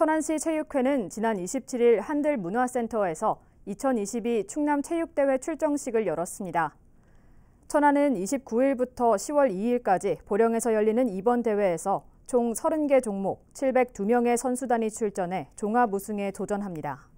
천안시 체육회는 지난 27일 한들문화센터에서 2022 충남체육대회 출정식을 열었습니다. 천안은 29일부터 10월 2일까지 보령에서 열리는 이번 대회에서 총 30개 종목 702명의 선수단이 출전해 종합 우승에 도전합니다.